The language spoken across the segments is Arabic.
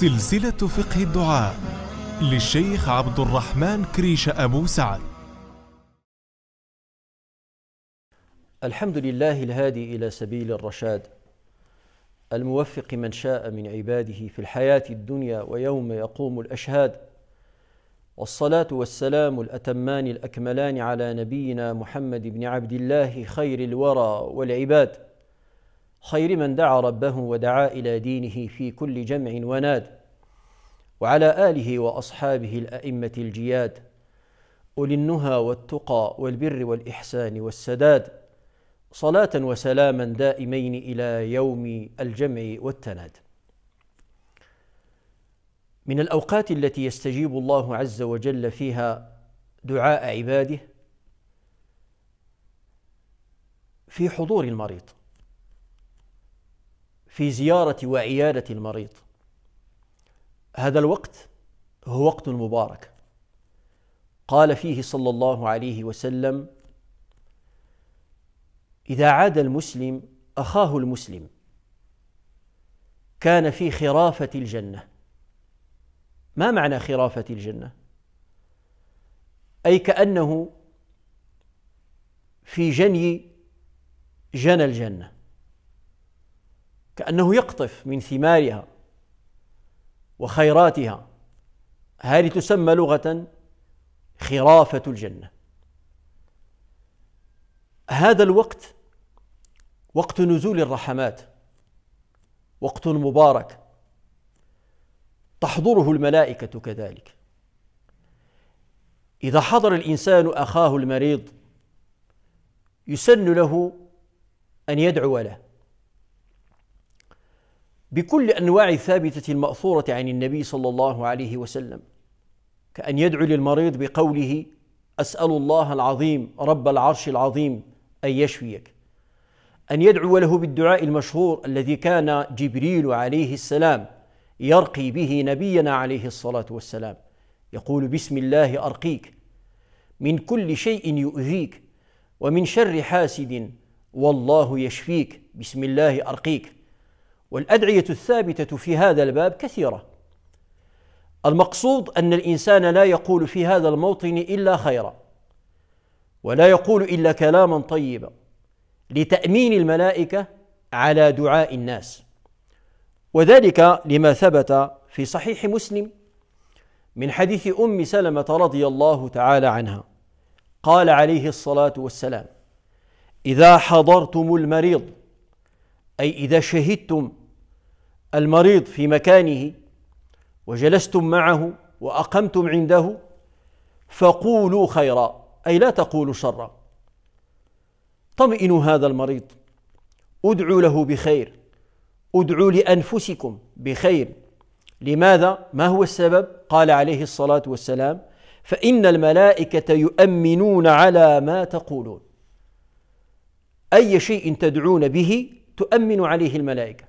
سلسلة فقه الدعاء للشيخ عبد الرحمن كريش أبو سعد الحمد لله الهادي إلى سبيل الرشاد الموفق من شاء من عباده في الحياة الدنيا ويوم يقوم الأشهاد والصلاة والسلام الأتمان الأكملان على نبينا محمد بن عبد الله خير الورى والعباد خير من دعا ربه ودعا الى دينه في كل جمع وناد وعلى آله وأصحابه الأئمة الجياد أولي النهى والتقى والبر والإحسان والسداد صلاة وسلاما دائمين إلى يوم الجمع والتناد من الأوقات التي يستجيب الله عز وجل فيها دعاء عباده في حضور المريض في زيارة وعيادة المريض هذا الوقت هو وقت مبارك قال فيه صلى الله عليه وسلم اذا عاد المسلم اخاه المسلم كان في خرافه الجنه ما معنى خرافه الجنه اي كانه في جني جنى الجنه كانه يقطف من ثمارها وخيراتها هذه تسمى لغة خرافة الجنة هذا الوقت وقت نزول الرحمات وقت مبارك تحضره الملائكة كذلك إذا حضر الإنسان أخاه المريض يسن له أن يدعو له بكل انواع الثابته الماثوره عن النبي صلى الله عليه وسلم كان يدعو للمريض بقوله اسال الله العظيم رب العرش العظيم ان يشفيك ان يدعو له بالدعاء المشهور الذي كان جبريل عليه السلام يرقي به نبينا عليه الصلاه والسلام يقول بسم الله ارقيك من كل شيء يؤذيك ومن شر حاسد والله يشفيك بسم الله ارقيك والأدعية الثابتة في هذا الباب كثيرة المقصود أن الإنسان لا يقول في هذا الموطن إلا خيرا ولا يقول إلا كلاما طيبا لتأمين الملائكة على دعاء الناس وذلك لما ثبت في صحيح مسلم من حديث ام سلمه رضي الله تعالى عنها قال عليه الصلاه والسلام اذا حضرتم المريض أي إذا شهدتم المريض في مكانه وجلستم معه وأقمتم عنده فقولوا خيرا أي لا تقولوا شرا طمئنوا هذا المريض ادعوا له بخير ادعوا لأنفسكم بخير لماذا؟ ما هو السبب؟ قال عليه الصلاة والسلام فإن الملائكة يؤمنون على ما تقولون أي شيء تدعون به تؤمن عليه الملائكة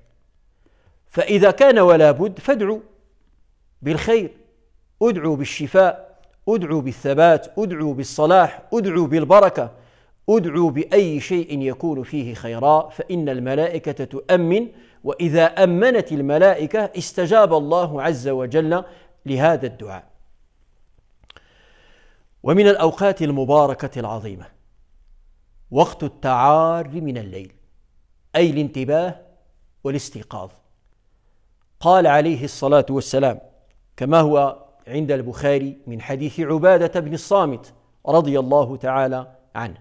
فإذا كان ولا بد فادعوا بالخير ادعوا بالشفاء ادعوا بالثبات ادعوا بالصلاح ادعوا بالبركة ادعوا بأي شيء يكون فيه خيرا فإن الملائكة تؤمن وإذا أمنت الملائكة استجاب الله عز وجل لهذا الدعاء ومن الأوقات المباركة العظيمة وقت التعار من الليل اي الانتباه والاستيقاظ قال عليه الصلاه والسلام كما هو عند البخاري من حديث عباده بن الصامت رضي الله تعالى عنه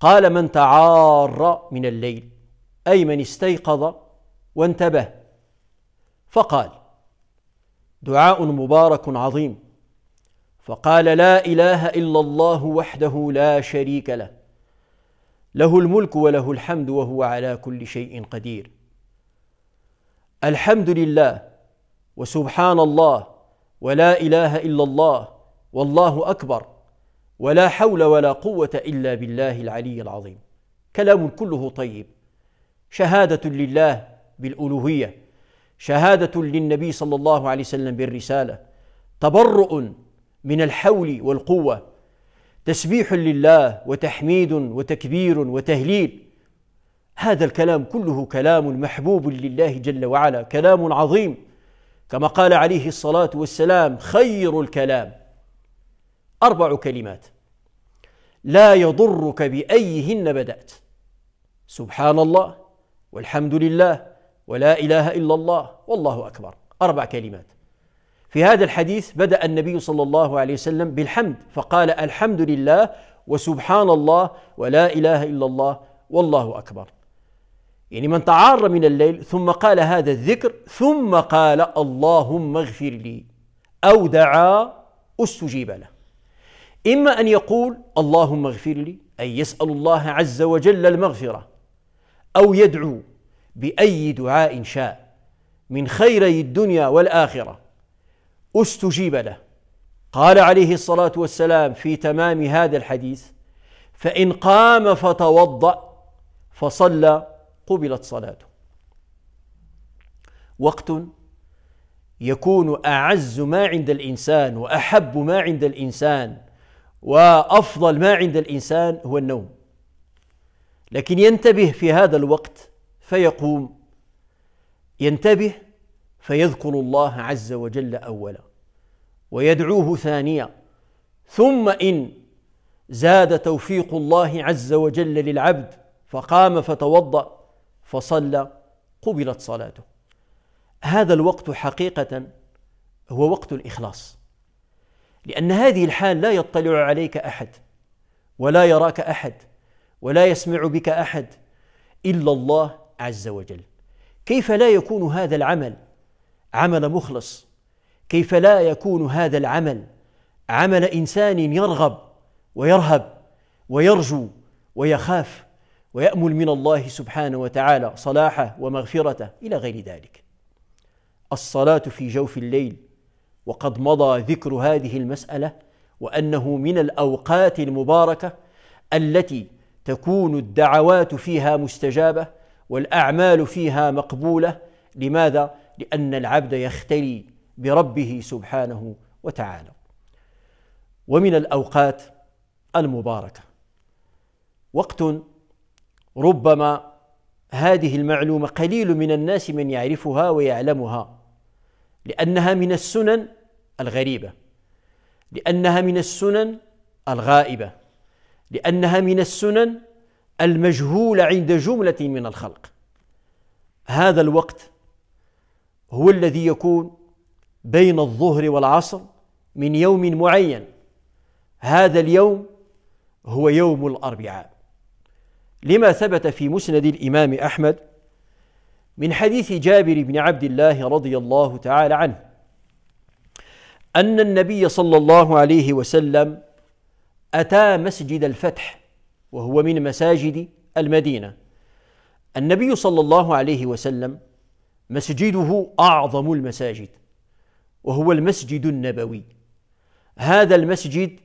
قال من تعار من الليل اي من استيقظ وانتبه فقال دعاء مبارك عظيم فقال لا اله الا الله وحده لا شريك له له الملك وله الحمد وهو على كل شيء قدير الحمد لله وسبحان الله ولا اله الا الله والله اكبر ولا حول ولا قوه الا بالله العلي العظيم كلام كله طيب شهاده لله بالالوهيه شهاده للنبي صلى الله عليه وسلم بالرساله تبرؤ من الحول والقوه تسبيح لله وتحميد وتكبير وتهليل هذا الكلام كله كلام محبوب لله جل وعلا كلام عظيم كما قال عليه الصلاه والسلام خير الكلام اربع كلمات لا يضرك بايهن بدات سبحان الله والحمد لله ولا اله الا الله والله اكبر اربع كلمات في هذا الحديث بدأ النبي صلى الله عليه وسلم بالحمد فقال الحمد لله وسبحان الله ولا إله إلا الله والله أكبر يعني من تعار من الليل ثم قال هذا الذكر ثم قال اللهم اغفر لي أو دعا استجيب له إما أن يقول اللهم اغفر لي أي يسأل الله عز وجل المغفرة أو يدعو بأي دعاء شاء من خيري الدنيا والآخرة استجيب له قال عليه الصلاه والسلام في تمام هذا الحديث فان قام فتوضا فصلى قبلت صلاته وقت يكون اعز ما عند الانسان واحب ما عند الانسان وافضل ما عند الانسان هو النوم لكن ينتبه في هذا الوقت فيقوم ينتبه فيذكر الله عز وجل اولا ويدعوه ثانيا ثم ان زاد توفيق الله عز وجل للعبد فقام فتوضا فصلى قبلت صلاته هذا الوقت حقيقه هو وقت الاخلاص لان هذه الحال لا يطلع عليك احد ولا يراك احد ولا يسمع بك احد الا الله عز وجل كيف لا يكون هذا العمل عمل مخلص كيف لا يكون هذا العمل عمل انسان يرغب ويرهب ويرجو ويخاف ويامل من الله سبحانه وتعالى صلاحه ومغفرته الى غير ذلك الصلاه في جوف الليل وقد مضى ذكر هذه المساله وانه من الاوقات المباركه التي تكون الدعوات فيها مستجابه والاعمال فيها مقبوله لماذا لأن العبد يختلي بربه سبحانه وتعالى ومن الأوقات المباركة وقت ربما هذه المعلومة قليل من الناس من يعرفها ويعلمها لأنها من السنن الغريبة لأنها من السنن الغائبة لأنها من السنن المجهولة عند جملة من الخلق هذا الوقت هو الذي يكون بين الظهر والعصر من يوم معين هذا اليوم هو يوم الاربعاء لما ثبت في مسند الامام احمد من حديث جابر بن عبد الله رضي الله تعالى عنه ان النبي صلى الله عليه وسلم اتى مسجد الفتح وهو من مساجد المدينه النبي صلى الله عليه وسلم مسجده اعظم المساجد وهو المسجد النبوي هذا المسجد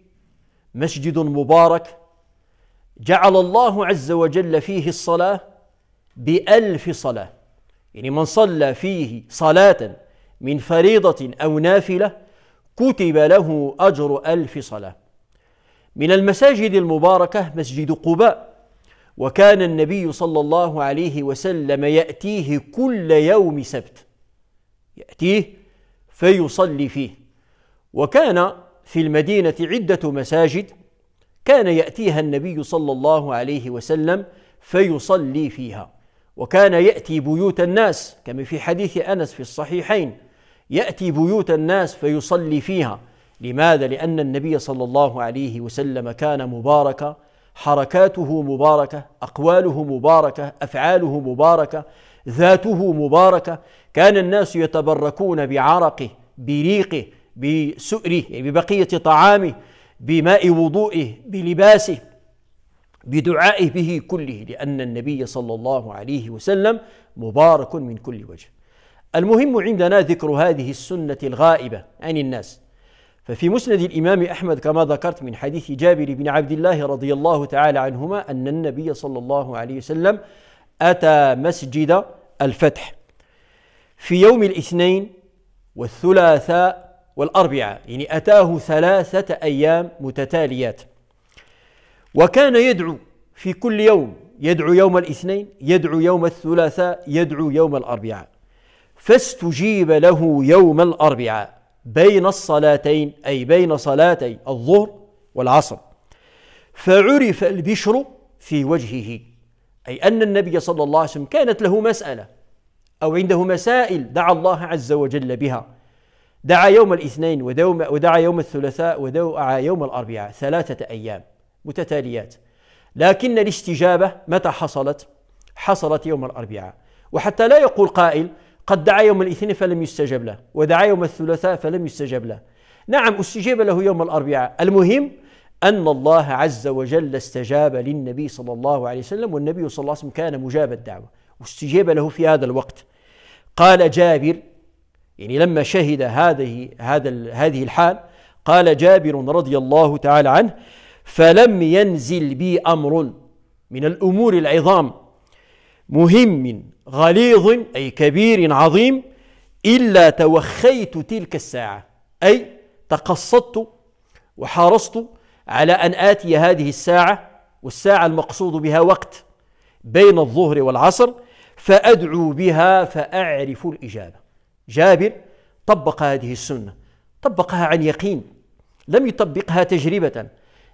مسجد مبارك جعل الله عز وجل فيه الصلاه بالف صلاه يعني من صلى فيه صلاه من فريضه او نافله كتب له اجر الف صلاه من المساجد المباركه مسجد قباء وكان النبي صلى الله عليه وسلم ياتيه كل يوم سبت ياتيه فيصلي فيه وكان في المدينه عده مساجد كان ياتيها النبي صلى الله عليه وسلم فيصلي فيها وكان ياتي بيوت الناس كما في حديث انس في الصحيحين ياتي بيوت الناس فيصلي فيها لماذا لان النبي صلى الله عليه وسلم كان مباركا حركاته مباركه اقواله مباركه افعاله مباركه ذاته مباركه كان الناس يتبركون بعرقه بريقه بسؤره يعني ببقيه طعامه بماء وضوئه بلباسه بدعائه به كله لان النبي صلى الله عليه وسلم مبارك من كل وجه المهم عندنا ذكر هذه السنه الغائبه عن الناس ففي مسند الإمام أحمد كما ذكرت من حديث جابر بن عبد الله رضي الله تعالى عنهما أن النبي صلى الله عليه وسلم أتى مسجد الفتح في يوم الاثنين والثلاثاء والأربعاء يعني أتاه ثلاثة أيام متتاليات وكان يدعو في كل يوم يدعو يوم الاثنين يدعو يوم الثلاثاء يدعو يوم الأربعاء فاستجيب له يوم الأربعاء بين الصلاتين أي بين صلاتي الظهر والعصر فعرف البشر في وجهه أي أن النبي صلى الله عليه وسلم كانت له مسألة أو عنده مسائل دعا الله عز وجل بها دعا يوم الاثنين ودعا يوم الثلاثاء ودعا يوم الأربعاء ثلاثة أيام متتاليات لكن الاستجابة متى حصلت؟ حصلت يوم الأربعاء وحتى لا يقول قائل قد دعا يوم الاثنين فلم يستجب له ودعا يوم الثلاثاء فلم يستجب له نعم استجيب له يوم الاربعاء المهم ان الله عز وجل استجاب للنبي صلى الله عليه وسلم والنبي صلى الله عليه وسلم كان مجاب الدعوه واستجيب له في هذا الوقت قال جابر يعني لما شهد هذه هذا هذه الحال قال جابر رضي الله تعالى عنه فلم ينزل بي امر من الامور العظام مهم غليظ أي كبير عظيم إلا توخيت تلك الساعة أي تقصدت وحرصت على أن آتي هذه الساعة والساعة المقصود بها وقت بين الظهر والعصر فأدعو بها فأعرف الإجابة جابر طبق هذه السنة طبقها عن يقين لم يطبقها تجربة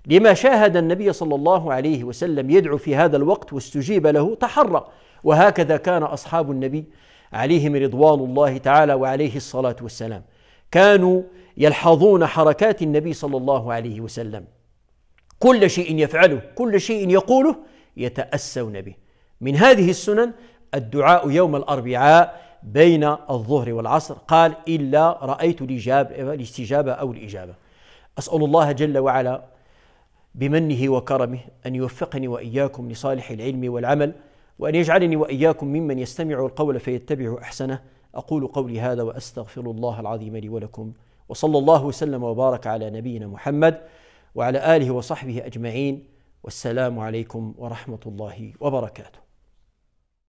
لما شاهد النبي صلى الله عليه وسلم يدعو في هذا الوقت واستجيب له تحرى وهكذا كان اصحاب النبي عليهم رضوان الله تعالى وعليه الصلاه والسلام كانوا يلحظون حركات النبي صلى الله عليه وسلم كل شيء يفعله كل شيء يقوله يتاسون به من هذه السنن الدعاء يوم الاربعاء بين الظهر والعصر قال الا رايت الاستجابه او الاجابه اسال الله جل وعلا بمنه وكرمه ان يوفقني واياكم لصالح العلم والعمل وان يجعلني واياكم ممن يستمع القول فيتبع احسنه اقول قولي هذا واستغفر الله العظيم لي ولكم وصلى الله وسلم وبارك على نبينا محمد وعلى اله وصحبه اجمعين والسلام عليكم ورحمه الله وبركاته